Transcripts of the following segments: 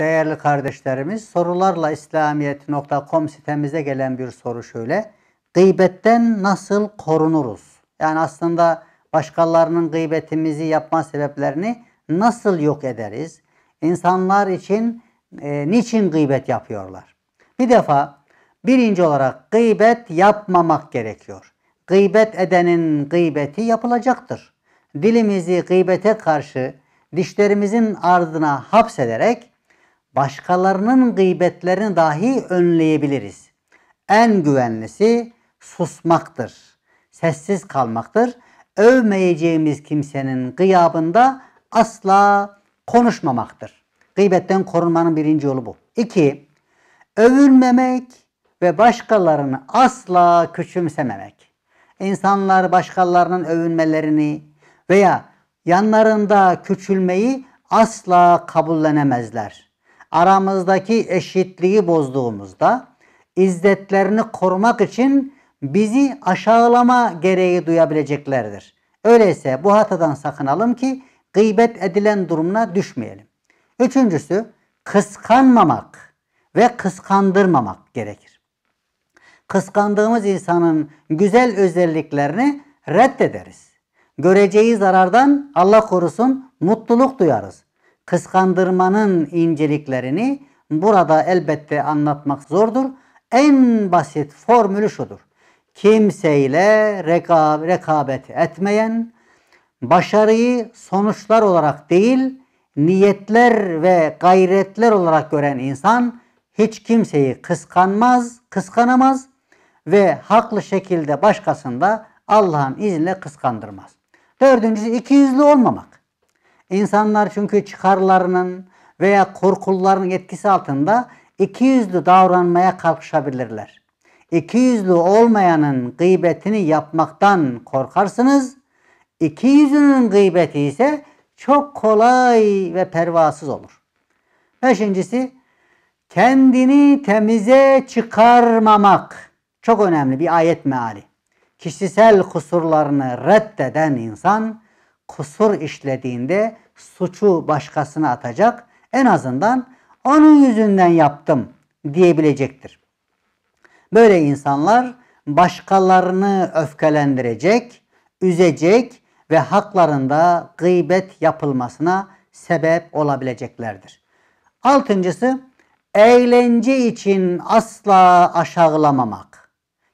Değerli kardeşlerimiz sorularla İslamiyet.com sitemize gelen bir soru şöyle. Gıybetten nasıl korunuruz? Yani aslında başkalarının gıybetimizi yapma sebeplerini nasıl yok ederiz? İnsanlar için e, niçin gıybet yapıyorlar? Bir defa birinci olarak gıybet yapmamak gerekiyor. Gıybet edenin gıybeti yapılacaktır. Dilimizi gıybete karşı dişlerimizin ardına hapsederek başkalarının gıybetlerini dahi önleyebiliriz. En güvenlisi susmaktır. Sessiz kalmaktır. Övmeyeceğimiz kimsenin gıyabında asla konuşmamaktır. Gıybetten korunmanın birinci yolu bu. İki, övülmemek ve başkalarını asla küçümsememek. İnsanlar başkalarının övünmelerini veya yanlarında küçülmeyi asla kabullenemezler aramızdaki eşitliği bozduğumuzda izzetlerini korumak için bizi aşağılama gereği duyabileceklerdir. Öyleyse bu hatadan sakınalım ki gıybet edilen durumuna düşmeyelim. Üçüncüsü kıskanmamak ve kıskandırmamak gerekir. Kıskandığımız insanın güzel özelliklerini reddederiz. Göreceği zarardan Allah korusun mutluluk duyarız kıskandırmanın inceliklerini burada elbette anlatmak zordur. En basit formülü şudur. Kimseyle reka rekabet etmeyen, başarıyı sonuçlar olarak değil, niyetler ve gayretler olarak gören insan hiç kimseyi kıskanmaz, kıskanamaz ve haklı şekilde başkasında Allah'ın izniyle kıskandırmaz. Dördüncüsü ikiyüzlü olmamak. İnsanlar çünkü çıkarlarının veya korkularının etkisi altında iki yüzlü davranmaya kalkışabilirler. İki yüzlü olmayanın gıybetini yapmaktan korkarsınız. İki yüzünün gıybeti ise çok kolay ve pervasız olur. Beşincisi kendini temize çıkarmamak. Çok önemli bir ayet meali. Kişisel kusurlarını reddeden insan kusur işlediğinde suçu başkasına atacak. En azından onun yüzünden yaptım diyebilecektir. Böyle insanlar başkalarını öfkelendirecek, üzecek ve haklarında gıybet yapılmasına sebep olabileceklerdir. Altıncısı eğlence için asla aşağılamamak.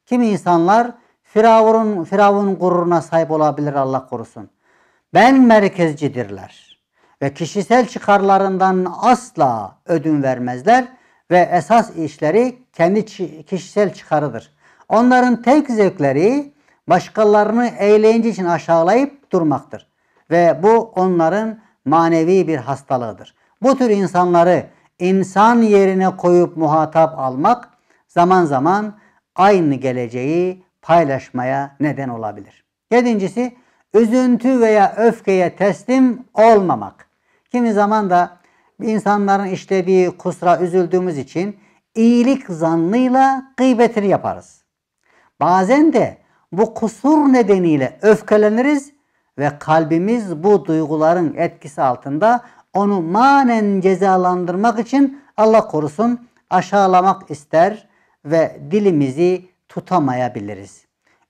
Kimi insanlar Firavun, Firavun gururuna sahip olabilir Allah korusun ben merkezcidirler ve kişisel çıkarlarından asla ödün vermezler ve esas işleri kendi kişisel çıkarıdır. Onların tek zevkleri başkalarını eğlence için aşağılayıp durmaktır ve bu onların manevi bir hastalığıdır. Bu tür insanları insan yerine koyup muhatap almak zaman zaman aynı geleceği paylaşmaya neden olabilir. Yedincisi üzüntü veya öfkeye teslim olmamak. Kimi zaman da insanların işlediği kusura üzüldüğümüz için iyilik zannıyla gıybetini yaparız. Bazen de bu kusur nedeniyle öfkeleniriz ve kalbimiz bu duyguların etkisi altında onu manen cezalandırmak için Allah korusun aşağılamak ister ve dilimizi tutamayabiliriz.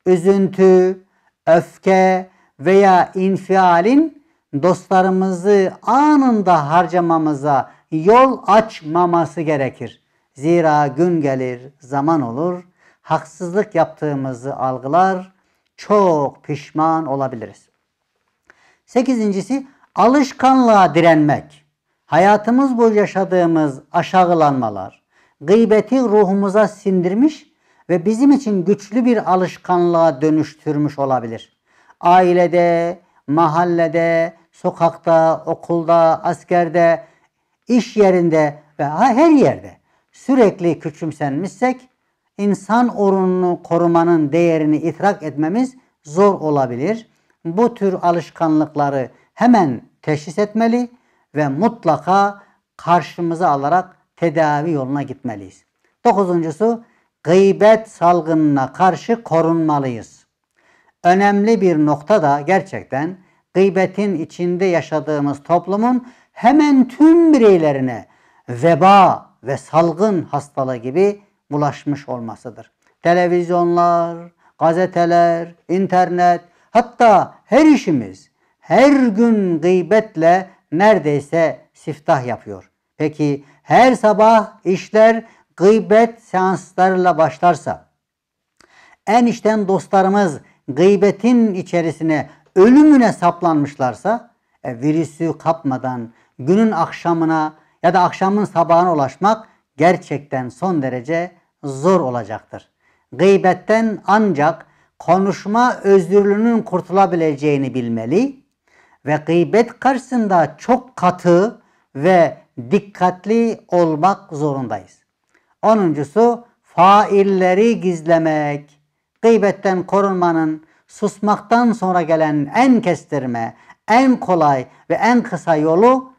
Üzüntü, öfke, veya infialin dostlarımızı anında harcamamıza yol açmaması gerekir. Zira gün gelir, zaman olur, haksızlık yaptığımızı algılar, çok pişman olabiliriz. Sekizincisi alışkanlığa direnmek. Hayatımız boyu yaşadığımız aşağılanmalar, gıybeti ruhumuza sindirmiş ve bizim için güçlü bir alışkanlığa dönüştürmüş olabilir. Ailede, mahallede, sokakta, okulda, askerde, iş yerinde ve her yerde sürekli küçümsenmişsek insan orununu korumanın değerini itirak etmemiz zor olabilir. Bu tür alışkanlıkları hemen teşhis etmeli ve mutlaka karşımıza alarak tedavi yoluna gitmeliyiz. Dokuzuncusu gıybet salgınına karşı korunmalıyız önemli bir nokta da gerçekten gıybetin içinde yaşadığımız toplumun hemen tüm bireylerine veba ve salgın hastalığı gibi bulaşmış olmasıdır. Televizyonlar, gazeteler, internet, hatta her işimiz her gün gıybetle neredeyse siftah yapıyor. Peki her sabah işler gıybet seanslarıyla başlarsa en içten dostlarımız gıybetin içerisine ölümüne saplanmışlarsa e, virüsü kapmadan günün akşamına ya da akşamın sabahına ulaşmak gerçekten son derece zor olacaktır. Gıybetten ancak konuşma özgürlüğünün kurtulabileceğini bilmeli ve gıybet karşısında çok katı ve dikkatli olmak zorundayız. Onuncusu failleri gizlemek gıybetten korunmanın susmaktan sonra gelen en kestirme, en kolay ve en kısa yolu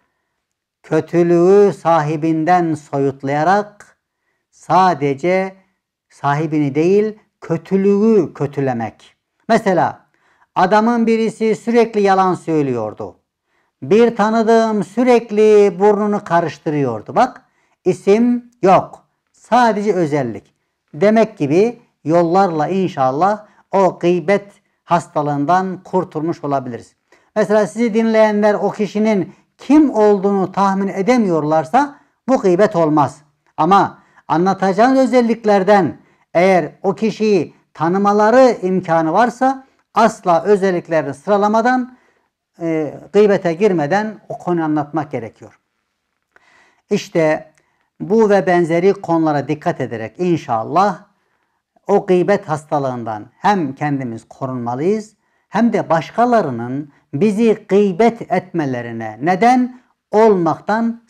kötülüğü sahibinden soyutlayarak sadece sahibini değil kötülüğü kötülemek. Mesela adamın birisi sürekli yalan söylüyordu. Bir tanıdığım sürekli burnunu karıştırıyordu. Bak isim yok. Sadece özellik. Demek gibi yollarla inşallah o gıybet hastalığından kurtulmuş olabiliriz. Mesela sizi dinleyenler o kişinin kim olduğunu tahmin edemiyorlarsa bu gıybet olmaz. Ama anlatacağınız özelliklerden eğer o kişiyi tanımaları imkanı varsa asla özelliklerini sıralamadan e, gıybete girmeden o konuyu anlatmak gerekiyor. İşte bu ve benzeri konulara dikkat ederek inşallah o gıybet hastalığından hem kendimiz korunmalıyız hem de başkalarının bizi gıybet etmelerine neden olmaktan